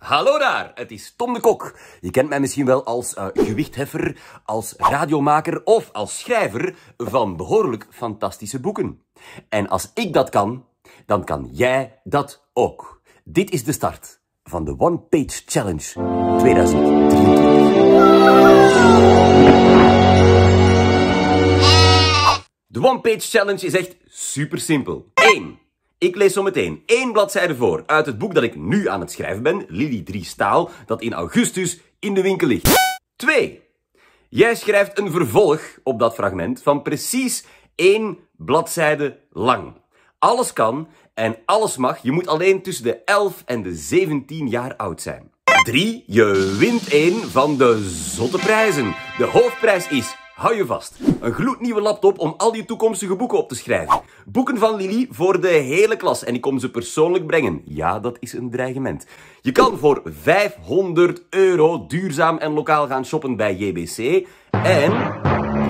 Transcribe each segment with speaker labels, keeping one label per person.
Speaker 1: Hallo daar, het is Tom de Kok. Je kent mij misschien wel als eh, gewichtheffer, als radiomaker of als schrijver van behoorlijk fantastische boeken. En als ik dat kan, dan kan jij dat ook. Dit is de start van de One Page Challenge 2023. De One Page Challenge is echt super simpel. 1. Ik lees zo meteen één bladzijde voor uit het boek dat ik nu aan het schrijven ben, Lily 3 Staal, dat in augustus in de winkel ligt. 2. Jij schrijft een vervolg op dat fragment van precies één bladzijde lang. Alles kan en alles mag. Je moet alleen tussen de 11 en de 17 jaar oud zijn. 3. Je wint één van de zotte prijzen. De hoofdprijs is Hou je vast. Een gloednieuwe laptop om al je toekomstige boeken op te schrijven. Boeken van Lily voor de hele klas en ik kom ze persoonlijk brengen. Ja, dat is een dreigement. Je kan voor 500 euro duurzaam en lokaal gaan shoppen bij JBC. En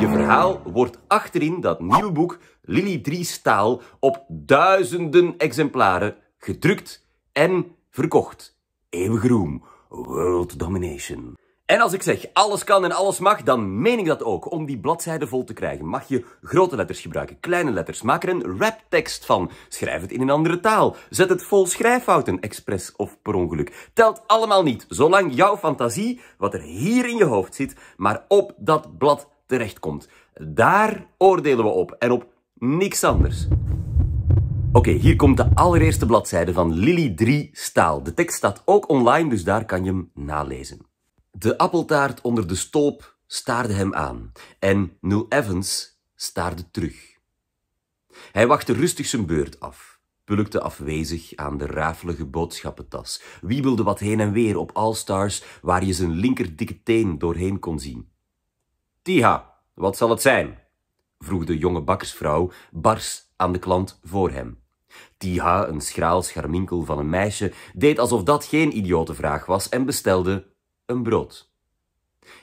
Speaker 1: je verhaal wordt achterin dat nieuwe boek Lily 3 Staal op duizenden exemplaren gedrukt en verkocht. Eeuwig roem. World Domination. En als ik zeg alles kan en alles mag, dan meen ik dat ook. Om die bladzijde vol te krijgen mag je grote letters gebruiken, kleine letters. Maak er een raptekst van. Schrijf het in een andere taal. Zet het vol schrijffouten, expres of per ongeluk. Telt allemaal niet, zolang jouw fantasie, wat er hier in je hoofd zit, maar op dat blad terechtkomt. Daar oordelen we op en op niks anders. Oké, hier komt de allereerste bladzijde van Lily 3 Staal. De tekst staat ook online, dus daar kan je hem nalezen. De appeltaart onder de stoop staarde hem aan en Neil Evans staarde terug. Hij wachtte rustig zijn beurt af, pulkte afwezig aan de rafelige boodschappentas, wiebelde wat heen en weer op All-Stars waar je zijn linker dikke teen doorheen kon zien. Tiha, wat zal het zijn? vroeg de jonge bakkersvrouw bars aan de klant voor hem. Tiha, een schraal scharminkel van een meisje, deed alsof dat geen idiote vraag was en bestelde een brood.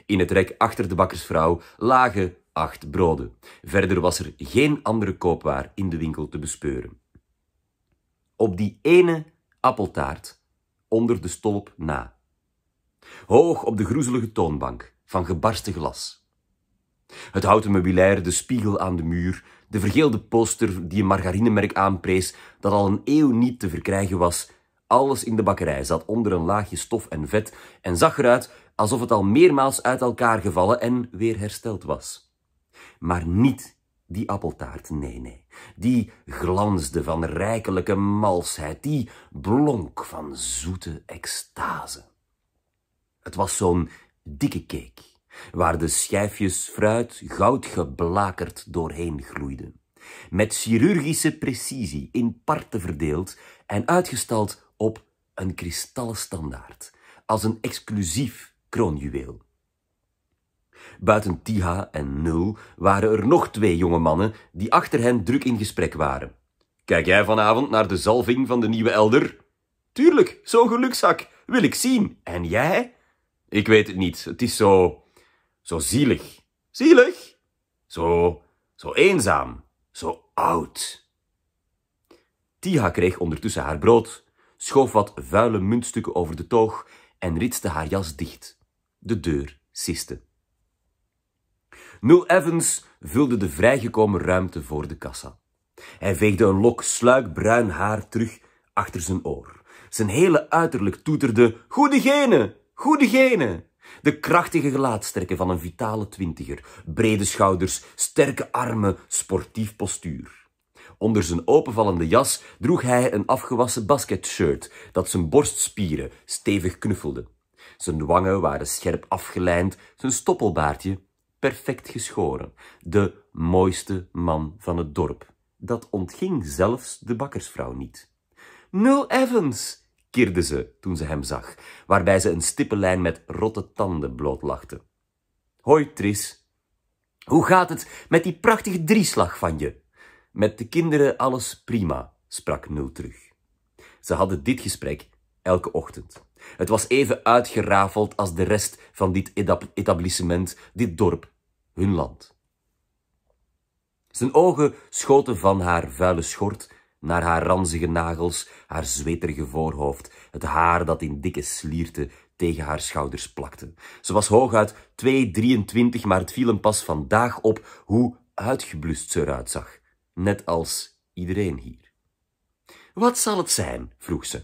Speaker 1: In het rek achter de bakkersvrouw lagen acht broden. Verder was er geen andere koopwaar in de winkel te bespeuren. Op die ene appeltaart, onder de stolp na. Hoog op de groezelige toonbank van gebarsten glas. Het houten meubilair, de spiegel aan de muur, de vergeelde poster die een margarinemerk aanprees dat al een eeuw niet te verkrijgen was alles in de bakkerij zat onder een laagje stof en vet en zag eruit alsof het al meermaals uit elkaar gevallen en weer hersteld was. Maar niet die appeltaart, nee, nee. Die glansde van rijkelijke malsheid, die blonk van zoete extase. Het was zo'n dikke cake, waar de schijfjes fruit goud geblakerd doorheen gloeiden. Met chirurgische precisie in parten verdeeld en uitgestald op een kristallen standaard, als een exclusief kroonjuweel. Buiten Tiha en Nul waren er nog twee jonge mannen die achter hen druk in gesprek waren. Kijk jij vanavond naar de zalving van de nieuwe elder? Tuurlijk, zo'n gelukszak wil ik zien. En jij? Ik weet het niet, het is zo... zo zielig. Zielig? Zo... zo eenzaam. Zo oud. Tiha kreeg ondertussen haar brood schoof wat vuile muntstukken over de toog en ritste haar jas dicht. De deur siste. Neil Evans vulde de vrijgekomen ruimte voor de kassa. Hij veegde een lok sluikbruin haar terug achter zijn oor. Zijn hele uiterlijk toeterde goede genen, goede genen. De krachtige gelaatstrekken van een vitale twintiger, brede schouders, sterke armen, sportief postuur. Onder zijn openvallende jas droeg hij een afgewassen basketshirt dat zijn borstspieren stevig knuffelde. Zijn wangen waren scherp afgelijnd, zijn stoppelbaardje perfect geschoren. De mooiste man van het dorp. Dat ontging zelfs de bakkersvrouw niet. Nul Evans, kirde ze toen ze hem zag, waarbij ze een stippenlijn met rotte tanden blootlachte. Hoi, Tris. Hoe gaat het met die prachtige drieslag van je? Met de kinderen alles prima, sprak Nul terug. Ze hadden dit gesprek elke ochtend. Het was even uitgerafeld als de rest van dit etablissement, dit dorp, hun land. Zijn ogen schoten van haar vuile schort naar haar ranzige nagels, haar zweterige voorhoofd, het haar dat in dikke slierten tegen haar schouders plakte. Ze was hooguit 2,23, maar het viel hem pas vandaag op hoe uitgeblust ze eruit zag net als iedereen hier. Wat zal het zijn? vroeg ze.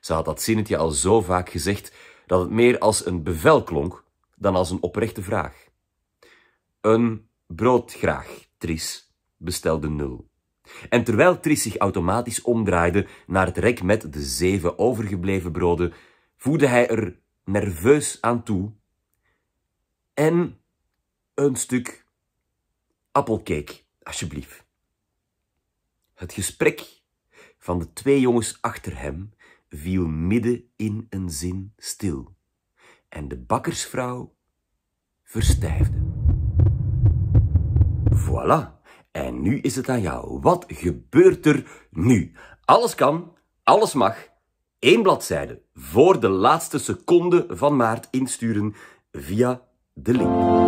Speaker 1: Ze had dat zinnetje al zo vaak gezegd dat het meer als een bevel klonk dan als een oprechte vraag. Een brood graag, Tris, bestelde Nul. En terwijl Tris zich automatisch omdraaide naar het rek met de zeven overgebleven broden, voerde hij er nerveus aan toe. En een stuk appelcake, alsjeblieft. Het gesprek van de twee jongens achter hem viel midden in een zin stil en de bakkersvrouw verstijfde. Voilà, en nu is het aan jou. Wat gebeurt er nu? Alles kan, alles mag. Eén bladzijde voor de laatste seconde van maart insturen via de link.